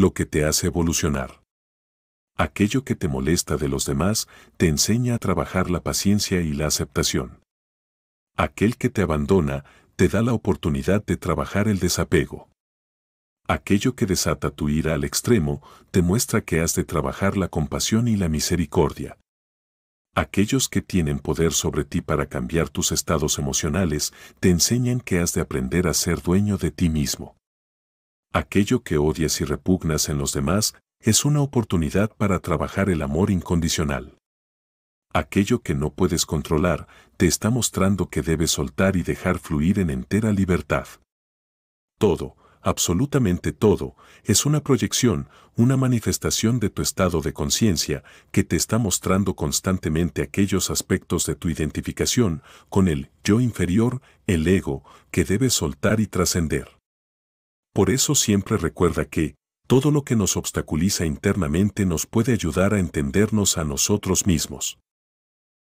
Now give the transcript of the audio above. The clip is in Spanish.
lo que te hace evolucionar. Aquello que te molesta de los demás te enseña a trabajar la paciencia y la aceptación. Aquel que te abandona te da la oportunidad de trabajar el desapego. Aquello que desata tu ira al extremo te muestra que has de trabajar la compasión y la misericordia. Aquellos que tienen poder sobre ti para cambiar tus estados emocionales te enseñan que has de aprender a ser dueño de ti mismo. Aquello que odias y repugnas en los demás es una oportunidad para trabajar el amor incondicional. Aquello que no puedes controlar te está mostrando que debes soltar y dejar fluir en entera libertad. Todo, absolutamente todo, es una proyección, una manifestación de tu estado de conciencia que te está mostrando constantemente aquellos aspectos de tu identificación con el yo inferior, el ego, que debes soltar y trascender. Por eso siempre recuerda que, todo lo que nos obstaculiza internamente nos puede ayudar a entendernos a nosotros mismos.